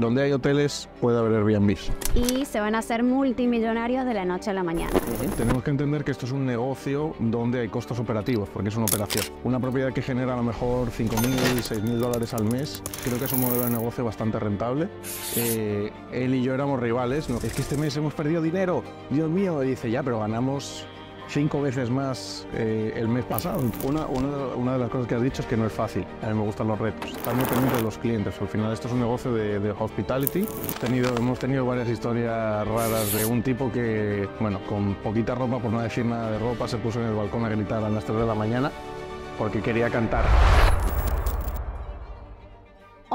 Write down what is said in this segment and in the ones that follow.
donde hay hoteles puede haber Airbnb. Y se van a ser multimillonarios de la noche a la mañana. Tenemos que entender que esto es un negocio donde hay costos operativos, porque es una operación. Una propiedad que genera a lo mejor 5.000, 6.000 dólares al mes, creo que es un modelo de negocio bastante rentable. Eh, él y yo éramos rivales, ¿no? es que este mes hemos perdido dinero, Dios mío, dice, ya, pero ganamos cinco veces más eh, el mes pasado. Una, de las cosas que has dicho es que no es fácil. A mí me gustan los retos. también muy de los clientes. Al final esto es un negocio de, hospitality. Hemos tenido, hemos varias historias raras de un tipo que, bueno, con poquita ropa, por no decir nada de ropa, se puso en el balcón a gritar a las 3 de la mañana porque quería cantar.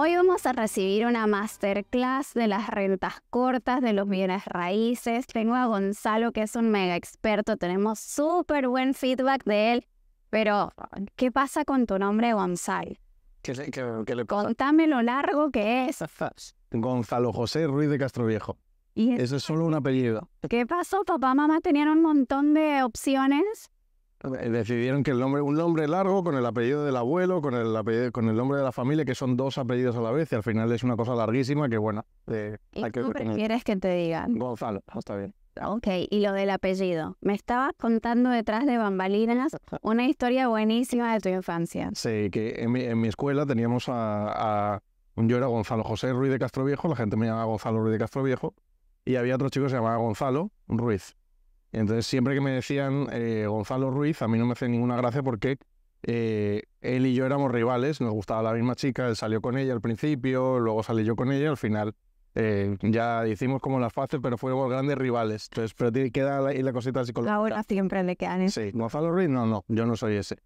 Hoy vamos a recibir una masterclass de las rentas cortas, de los bienes raíces. Tengo a Gonzalo, que es un mega experto. Tenemos súper buen feedback de él. Pero, ¿qué pasa con tu nombre, Gonzalo? Contame lo largo que es. Gonzalo José Ruiz de Castroviejo. ¿Y eso es solo un apellido. ¿Qué pasó? Papá, mamá tenían un montón de opciones eh, decidieron que el nombre, un nombre largo con el apellido del abuelo, con el, apellido, con el nombre de la familia, que son dos apellidos a la vez, y al final es una cosa larguísima que, bueno, eh, que tú prefieres que te digan? Gonzalo, ah, está bien. Ok, y lo del apellido. Me estabas contando detrás de bambalinas una historia buenísima de tu infancia. Sí, que en mi, escuela teníamos a, a, Yo era Gonzalo José Ruiz de Castro Viejo, la gente me llamaba Gonzalo Ruiz de Castro Viejo, y había otro chico que se llamaba Gonzalo Ruiz. Entonces, siempre que me decían eh, Gonzalo Ruiz, a mí no me hace ninguna gracia porque eh, él y yo éramos rivales, nos gustaba la misma chica, él salió con ella al principio, luego salí yo con ella, al final eh, ya hicimos como las fases, pero fuimos grandes rivales. Entonces, pero tiene, queda ahí la cosita psicológica. Ahora siempre le quedan eso. Sí, Gonzalo Ruiz, no, no, yo no soy ese.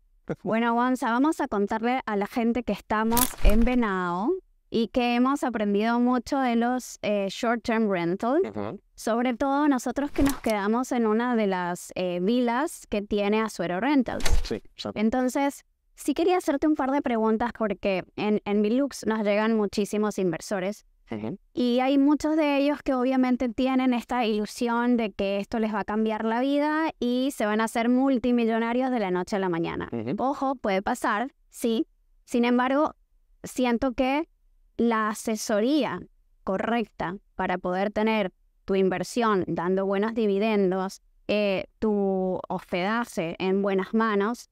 Bueno, Gonza, vamos a contarle a la gente que estamos en Venao, y que hemos aprendido mucho de los eh, short-term rentals, sobre todo nosotros que nos quedamos en una de las eh, vilas que tiene Azuero Rentals. Sí, Entonces, sí quería hacerte un par de preguntas porque en, en nos llegan muchísimos inversores. Y hay muchos de ellos que obviamente tienen esta ilusión de que esto les va a cambiar la vida y se van a hacer multimillonarios de la noche a la mañana. Ojo, puede pasar, sí. Sin embargo, siento que la asesoría correcta para poder tener tu inversión dando buenos dividendos, eh, tu hospedaje en buenas manos,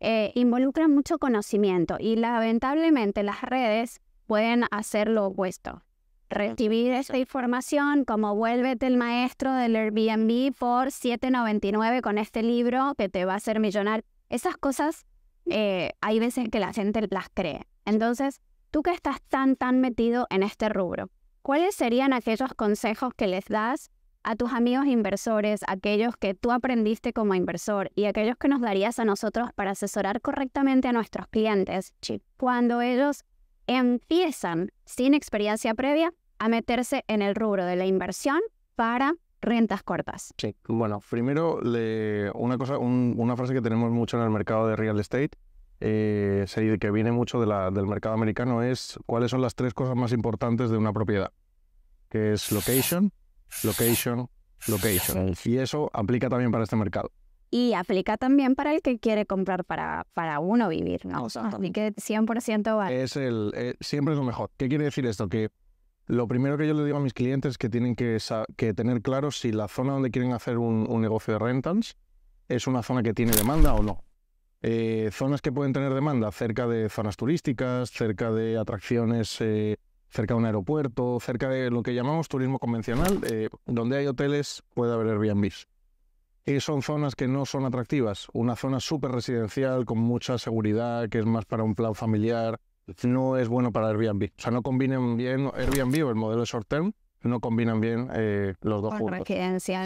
eh, involucra mucho conocimiento y lamentablemente las redes pueden hacer lo opuesto. Recibir esa información como vuélvete el maestro del Airbnb por 7.99 con este libro que te va a hacer millonar. Esas cosas eh, hay veces que la gente las cree. Entonces, Tú que estás tan, tan metido en este rubro, ¿cuáles serían aquellos consejos que les das a tus amigos inversores, aquellos que tú aprendiste como inversor y aquellos que nos darías a nosotros para asesorar correctamente a nuestros clientes, Chip, cuando ellos empiezan sin experiencia previa a meterse en el rubro de la inversión para rentas cortas. Sí, bueno, primero una, cosa, una frase que tenemos mucho en el mercado de real estate eh, que viene mucho de la, del mercado americano es cuáles son las tres cosas más importantes de una propiedad, que es location, location, location. Y eso aplica también para este mercado. Y aplica también para el que quiere comprar para, para uno vivir, ¿no? Así que 100% vale. Es el, eh, siempre es lo mejor. ¿Qué quiere decir esto? Que lo primero que yo le digo a mis clientes es que tienen que, tener claro si la zona donde quieren hacer un, un negocio de rentals es una zona que tiene demanda o no. Eh, zonas que pueden tener demanda, cerca de zonas turísticas, cerca de atracciones, eh, cerca de un aeropuerto, cerca de lo que llamamos turismo convencional, eh, donde hay hoteles puede haber Airbnb. Y son zonas que no son atractivas. Una zona súper residencial, con mucha seguridad, que es más para un plan familiar, no es bueno para Airbnb. O sea, no combinan bien Airbnb o el modelo de short term, no combinan bien los dos juntos.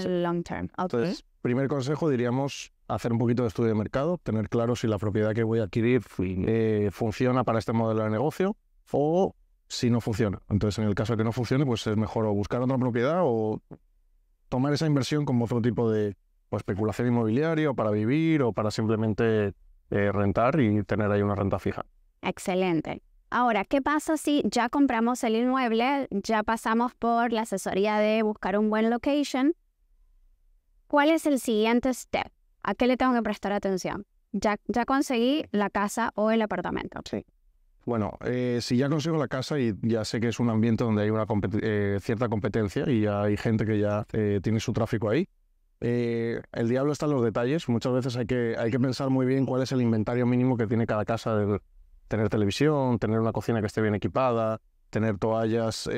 long term. Entonces, primer consejo diríamos hacer un poquito de estudio de mercado, tener claro si la propiedad que voy a adquirir eh, funciona para este modelo de negocio o si no funciona. Entonces, en el caso de que no funcione, pues es mejor buscar otra propiedad o tomar esa inversión como otro tipo de especulación inmobiliaria o para vivir o para simplemente eh, rentar y tener ahí una renta fija. Excelente. Ahora, ¿qué pasa si ya compramos el inmueble, ya pasamos por la asesoría de buscar un buen location? ¿Cuál es el siguiente step? ¿A qué le tengo que prestar atención? Ya, ya conseguí la casa o el apartamento. Sí. Bueno, eh, si ya consigo la casa y ya sé que es un ambiente donde hay una eh, cierta competencia y hay gente que ya eh, tiene su tráfico ahí, el diablo está en los detalles. Muchas veces hay que, hay que pensar muy bien cuál es el inventario mínimo que tiene cada casa. De tener televisión, tener una cocina que esté bien equipada, tener toallas.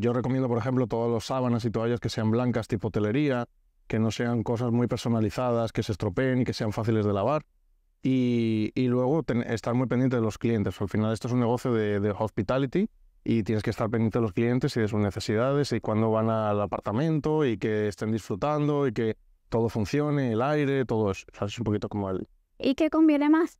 yo recomiendo, por ejemplo, todas las sábanas y toallas que sean blancas, tipo hotelería que no sean cosas muy personalizadas, que se estropeen y que sean fáciles de lavar. Y, y luego estar muy pendiente de los clientes. Al final esto es un negocio de, de hospitality y tienes que estar pendiente de los clientes y de sus necesidades y cuándo van al apartamento y que estén disfrutando y que todo funcione, el aire, todo eso. es un poquito como el... ¿Y qué conviene más?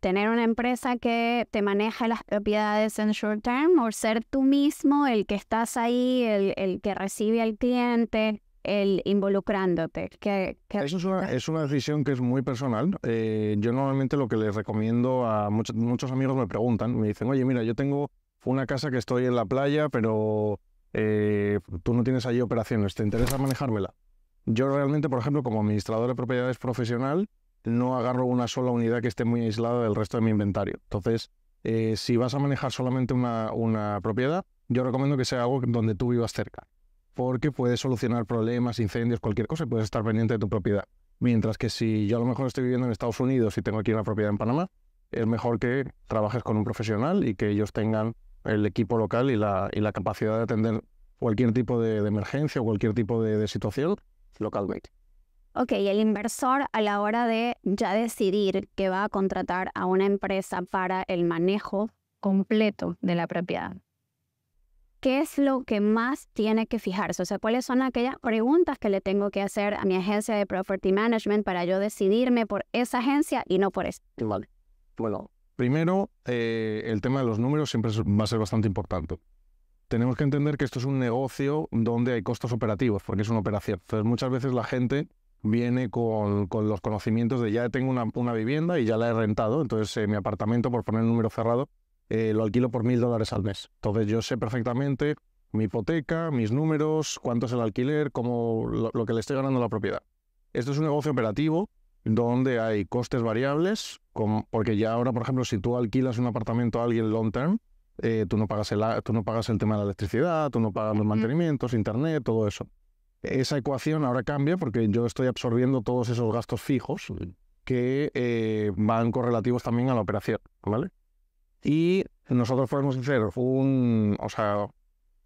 ¿Tener una empresa que te maneja las propiedades en short term o ser tú mismo el que estás ahí, el, el que recibe al cliente? el involucrándote? es una, decisión que es muy personal. Eh, yo normalmente lo que les recomiendo a muchos amigos me preguntan, me dicen, oye, mira, yo tengo una casa que estoy en la playa, pero eh, tú no tienes allí operaciones, ¿te interesa manejármela? Yo realmente, por ejemplo, como administrador de propiedades profesional, no agarro una sola unidad que esté muy aislada del resto de mi inventario. Entonces, eh, si vas a manejar solamente una, una propiedad, yo recomiendo que sea algo donde tú vivas cerca porque puedes solucionar problemas, incendios, cualquier cosa, y puedes estar pendiente de tu propiedad. Mientras que si yo a lo mejor estoy viviendo en Estados Unidos y tengo aquí una propiedad en Panamá, es mejor que trabajes con un profesional y que ellos tengan el equipo local y la, capacidad de atender cualquier tipo de, emergencia o cualquier tipo de, situación localmente. Ok, el inversor a la hora de ya decidir que va a contratar a una empresa para el manejo completo de la propiedad, ¿qué es lo que más tiene que fijarse? O sea, ¿cuáles son aquellas preguntas que le tengo que hacer a mi agencia de Property Management para yo decidirme por esa agencia y no por esta? Bueno, primero, eh, el tema de los números siempre va a ser bastante importante. Tenemos que entender que esto es un negocio donde hay costos operativos, porque es una operación. Entonces, muchas veces la gente viene con, los conocimientos de ya tengo una, vivienda y ya la he rentado, entonces eh, mi apartamento, por poner el número cerrado, eh, lo alquilo por mil dólares al mes. Entonces yo sé perfectamente mi hipoteca, mis números, cuánto es el alquiler, cómo lo, que le estoy ganando la propiedad. Esto es un negocio operativo donde hay costes variables, porque ya ahora, por ejemplo, si tú alquilas un apartamento a alguien long term, eh, tú, no pagas el, tú no pagas el tema de la electricidad, tú no pagas los mantenimientos, internet, todo eso. Esa ecuación ahora cambia porque yo estoy absorbiendo todos esos gastos fijos que eh, van correlativos también a la operación, ¿vale? y nosotros podemos hacer un, o sea,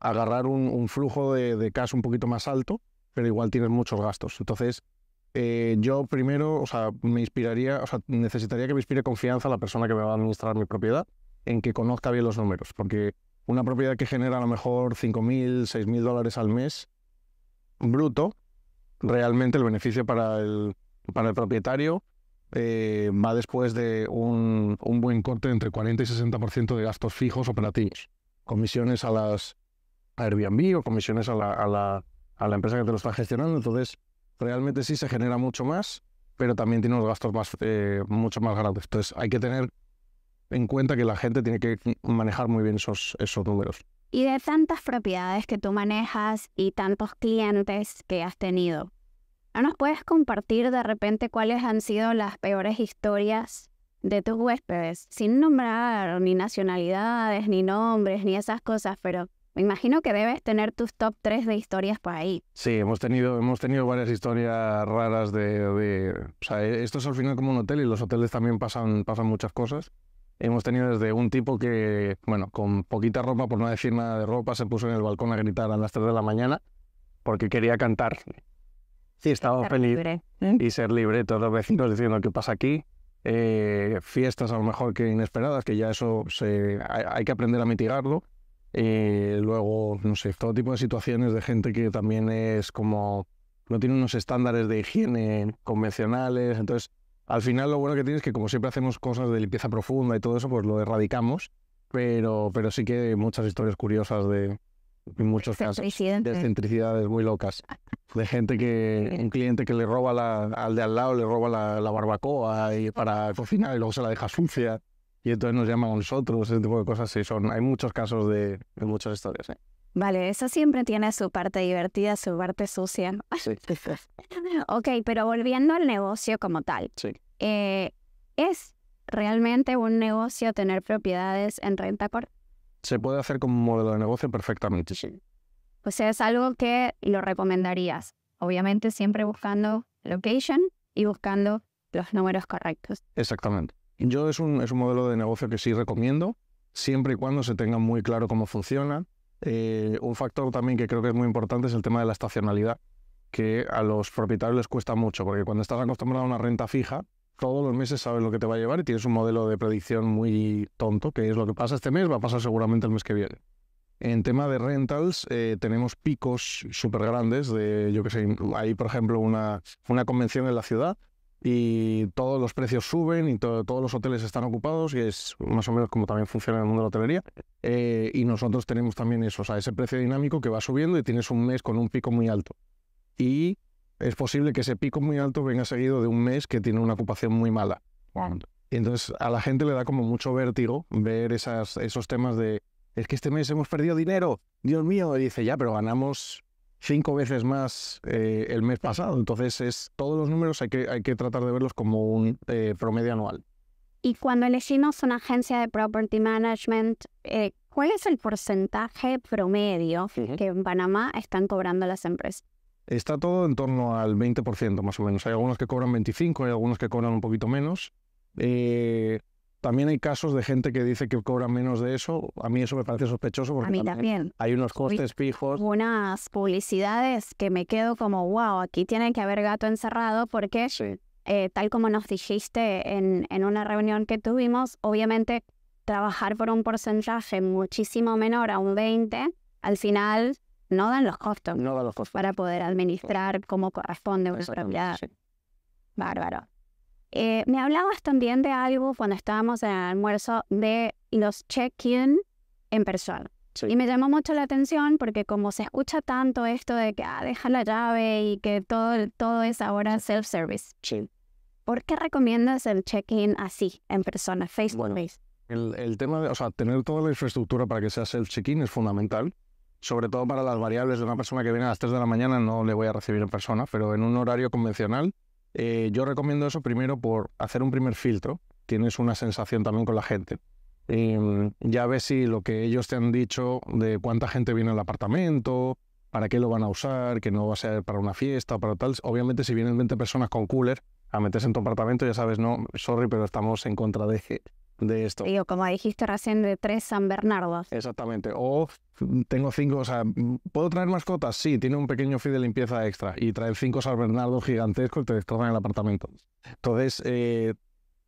agarrar un, flujo de, de, un poquito más alto, pero igual tienes muchos gastos. Entonces, eh, yo primero, o sea, me inspiraría, o sea, necesitaría que me inspire confianza la persona que me va a administrar mi propiedad en que conozca bien los números, porque una propiedad que genera a lo mejor mil, seis mil dólares al mes bruto, realmente el beneficio para el, para el propietario eh, va después de un, buen corte entre 40 y 60% de gastos fijos operativos. Comisiones a las a Airbnb o comisiones a la, a la, a la empresa que te lo está gestionando. Entonces, realmente sí se genera mucho más, pero también tiene unos gastos más, eh, mucho más grandes. Entonces, hay que tener en cuenta que la gente tiene que manejar muy bien esos, esos números. Y de tantas propiedades que tú manejas y tantos clientes que has tenido, ¿No nos puedes compartir de repente cuáles han sido las peores historias de tus huéspedes? Sin nombrar ni nacionalidades, ni nombres, ni esas cosas, pero me imagino que debes tener tus top 3 de historias por ahí. Sí, hemos tenido, hemos tenido varias historias raras de, O sea, e, esto es al final como un hotel y los hoteles también pasan, pasan muchas cosas. Hemos tenido desde un tipo que, bueno, con poquita ropa, por no decir nada de ropa, se puso en el balcón a gritar a las 3 de la mañana porque quería cantar Sí, estaba feliz. Libre. Y ser libre, todos los vecinos diciendo qué pasa aquí. Eh, fiestas a lo mejor que inesperadas, que ya eso se, hay, que aprender a mitigarlo. Eh, luego, no sé, todo tipo de situaciones de gente que también es como, no tiene unos estándares de higiene convencionales. Entonces, al final lo bueno que tiene es que como siempre hacemos cosas de limpieza profunda y todo eso, pues lo erradicamos. Pero, pero sí que muchas historias curiosas de, muchos casos de excentricidades muy locas. De gente que, un cliente que le roba la, al de al lado, le roba la, barbacoa y para cocinar y luego se la deja sucia y entonces nos llama a nosotros, ese tipo de cosas. Sí, son, hay muchos casos de, de muchas historias. ¿eh? Vale, eso siempre tiene su parte divertida, su parte sucia. Sí. ok, pero volviendo al negocio como tal. Eh, ¿Es realmente un negocio tener propiedades en renta corta? se puede hacer como modelo de negocio perfectamente. Pues es algo que lo recomendarías. Obviamente siempre buscando location y buscando los números correctos. Exactamente. Yo es un, modelo de negocio que sí recomiendo, siempre y cuando se tenga muy claro cómo funciona. Eh, un factor también que creo que es muy importante es el tema de la estacionalidad, que a los propietarios les cuesta mucho, porque cuando estás acostumbrado a una renta fija, todos los meses sabes lo que te va a llevar y tienes un modelo de predicción muy tonto, que es lo que pasa este mes, va a pasar seguramente el mes que viene. En tema de rentals, eh, tenemos picos súper grandes de, yo que sé, hay por ejemplo una, una convención en la ciudad y todos los precios suben y todos los hoteles están ocupados y es más o menos como también funciona en el mundo de la hotelería. Eh, y nosotros tenemos también eso, o sea, ese precio dinámico que va subiendo y tienes un mes con un pico muy alto. Y es posible que ese pico muy alto venga seguido de un mes que tiene una ocupación muy mala. Y entonces a la gente le da como mucho vértigo ver esas, esos temas de, es que este mes hemos perdido dinero, Dios mío, y dice, ya, pero ganamos cinco veces más eh, el mes pasado. Entonces es, todos los números hay que, hay que tratar de verlos como un eh, promedio anual. Y cuando elegimos una agencia de property management, eh, ¿cuál es el porcentaje promedio que en Panamá están cobrando las empresas? Está todo en torno al 20% más o menos. Hay algunos que cobran 25, hay algunos que cobran un poquito menos. Eh, también hay casos de gente que dice que cobran menos de eso. A mí eso me parece sospechoso porque también. hay unos costes fijos. Unas publicidades que me quedo como, wow, aquí tiene que haber gato encerrado porque, eh, tal como nos dijiste en, en una reunión que tuvimos, obviamente trabajar por un porcentaje muchísimo menor a un 20, al final no dan los costos. Para poder administrar como corresponde una propiedad. Bárbaro. Eh, me hablabas también de algo cuando estábamos en el almuerzo de los check-in en persona. Y me llamó mucho la atención porque como se escucha tanto esto de que ah, deja la llave y que todo, todo es ahora self-service. ¿Por qué recomiendas el check-in así, en persona, face to face? el, tema de o sea, tener toda la infraestructura para que sea self-check-in es fundamental sobre todo para las variables de una persona que viene a las 3 de la mañana, no le voy a recibir en persona, pero en un horario convencional, eh, yo recomiendo eso primero por hacer un primer filtro. Tienes una sensación también con la gente. Em, ya ves si lo que ellos te han dicho de cuánta gente viene al apartamento, para qué lo van a usar, que no va a ser para una fiesta, o para tal. Obviamente, si vienen 20 personas con cooler a meterse en tu apartamento, ya sabes, no, sorry, pero estamos en contra de de esto. como dijiste recién, de tres San Bernardos. Exactamente. O mm, tengo cinco, o sea, mm, ¿puedo traer mascotas? Sí, tiene un pequeño fee de limpieza extra. Y traer cinco San Bernardos gigantescos y te en el apartamento. Entonces, eh,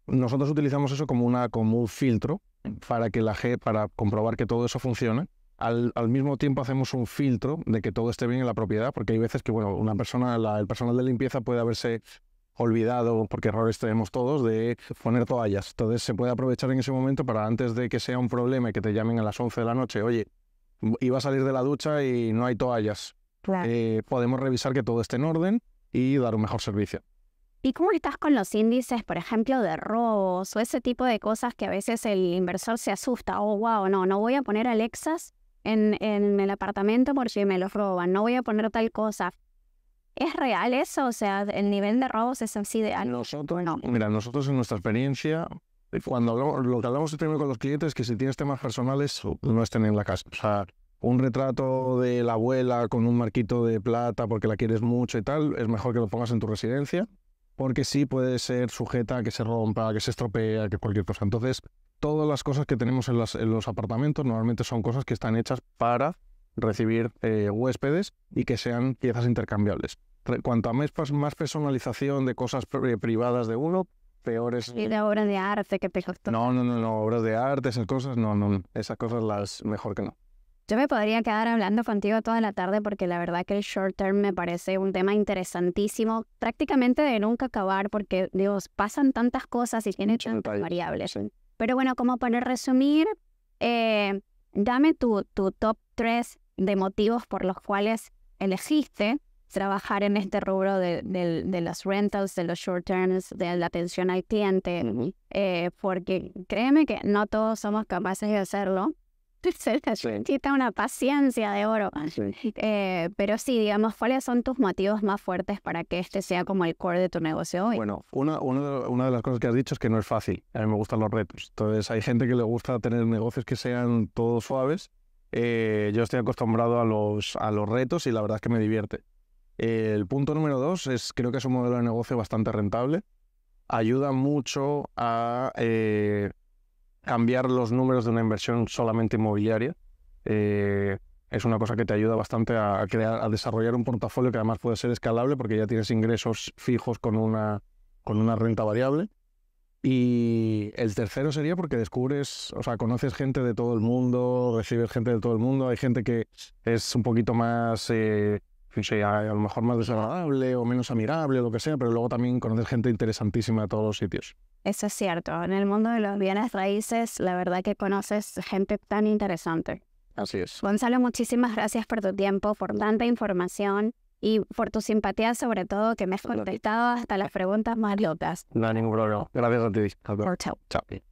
nosotros utilizamos eso como, una, un filtro para, que la, para comprobar que todo eso funcione. Al, mismo tiempo hacemos un filtro de que todo esté bien en la propiedad, porque hay veces que, bueno, una persona, el personal de limpieza puede haberse olvidado, porque errores tenemos todos, de poner toallas. Entonces se puede aprovechar en ese momento para antes de que sea un problema y que te llamen a las 11 de la noche, oye, iba a salir de la ducha y no hay toallas. Eh, podemos revisar que todo esté en orden y dar un mejor servicio. ¿Y cómo estás con los índices, por ejemplo, de robos o ese tipo de cosas que a veces el inversor se asusta? Oh, wow, no, no voy a poner Alexas en, en el apartamento por si me los roban, no voy a poner tal cosa. ¿Es real eso? O sea, ¿el nivel de robos es así de alto? Nosotros, no. mira, nosotros en nuestra experiencia, cuando lo que hablamos primero con los clientes es que si tienes temas personales, no estén en la casa. O sea, un retrato de la abuela con un marquito de plata porque la quieres mucho y tal, es mejor que lo pongas en tu residencia, porque sí puede ser sujeta a que se rompa, que se estropea, que cualquier cosa. Entonces, todas las cosas que tenemos en los apartamentos normalmente son cosas que están hechas para recibir eh, huéspedes y que sean piezas intercambiables. Cuanto a más, más personalización de cosas privadas de uno, peores. Y de obras de arte, que peor No, no, no, no, obras de arte, esas cosas, no, no, esas cosas las mejor que no. Yo me podría quedar hablando contigo toda la tarde porque la verdad que el short term me parece un tema interesantísimo, prácticamente de nunca acabar porque, Dios, pasan tantas cosas y tiene tantas variables. Pero bueno, como para resumir, eh, dame tu, tu top 3 de motivos por los cuales elegiste trabajar en este rubro de, de, los rentals, de los short terms, de la atención al cliente, eh, porque créeme que no todos somos capaces de hacerlo. Se necesita una paciencia de oro. Eh, pero sí, digamos, ¿cuáles son tus motivos más fuertes para que este sea como el core de tu negocio hoy? Bueno, una, una, una de las cosas que has dicho es que no es fácil. A mí me gustan los retos. Entonces, hay gente que le gusta tener negocios que sean todos suaves eh, yo estoy acostumbrado a los, a los retos y la verdad es que me divierte. El punto número dos es creo que es un modelo de negocio bastante rentable. Ayuda mucho a eh, cambiar los números de una inversión solamente inmobiliaria. Eh, es una cosa que te ayuda bastante a, crear, a desarrollar un portafolio que además puede ser escalable porque ya tienes ingresos fijos con una, con una renta variable y el tercero sería porque descubres, o sea, conoces gente de todo el mundo, recibes gente de todo el mundo, hay gente que es un poquito más, eh, a, lo mejor más desagradable o menos amigable, lo que sea, pero luego también conoces gente interesantísima de todos los sitios. Eso es cierto, en el mundo de los bienes raíces, la verdad que conoces gente tan interesante. Así es. Gonzalo, muchísimas gracias por tu tiempo, por tanta información y por tu simpatía sobre todo que me has contestado hasta las preguntas más locas. No ningún problema. Gracias a ti. Chao.